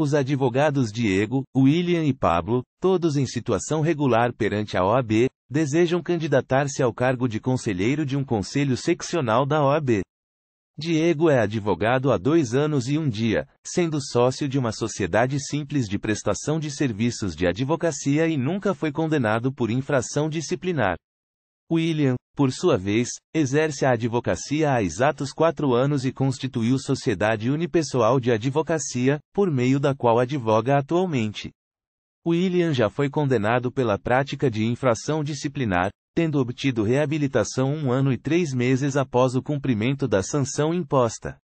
Os advogados Diego, William e Pablo, todos em situação regular perante a OAB, desejam candidatar-se ao cargo de conselheiro de um conselho seccional da OAB. Diego é advogado há dois anos e um dia, sendo sócio de uma sociedade simples de prestação de serviços de advocacia e nunca foi condenado por infração disciplinar. William, por sua vez, exerce a advocacia há exatos quatro anos e constituiu Sociedade Unipessoal de Advocacia, por meio da qual advoga atualmente. William já foi condenado pela prática de infração disciplinar, tendo obtido reabilitação um ano e três meses após o cumprimento da sanção imposta.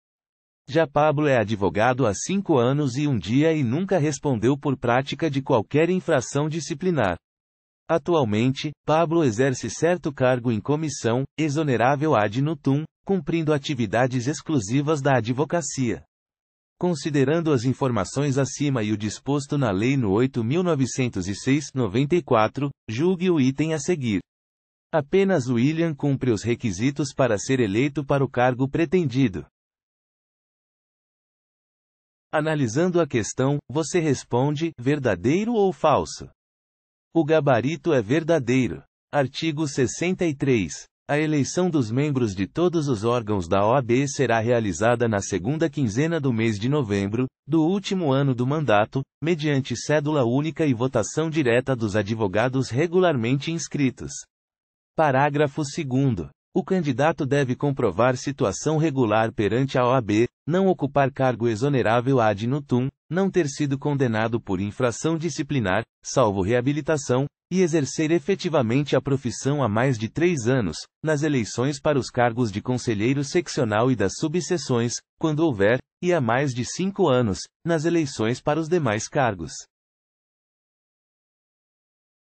Já Pablo é advogado há cinco anos e um dia e nunca respondeu por prática de qualquer infração disciplinar. Atualmente, Pablo exerce certo cargo em comissão, exonerável ad nutum, cumprindo atividades exclusivas da advocacia. Considerando as informações acima e o disposto na Lei no 8.906-94, julgue o item a seguir. Apenas William cumpre os requisitos para ser eleito para o cargo pretendido. Analisando a questão, você responde: verdadeiro ou falso? O gabarito é verdadeiro. Artigo 63. A eleição dos membros de todos os órgãos da OAB será realizada na segunda quinzena do mês de novembro, do último ano do mandato, mediante cédula única e votação direta dos advogados regularmente inscritos. Parágrafo 2. O candidato deve comprovar situação regular perante a OAB, não ocupar cargo exonerável ad nutum, não ter sido condenado por infração disciplinar, salvo reabilitação, e exercer efetivamente a profissão há mais de três anos, nas eleições para os cargos de conselheiro seccional e das subseções, quando houver, e há mais de cinco anos, nas eleições para os demais cargos.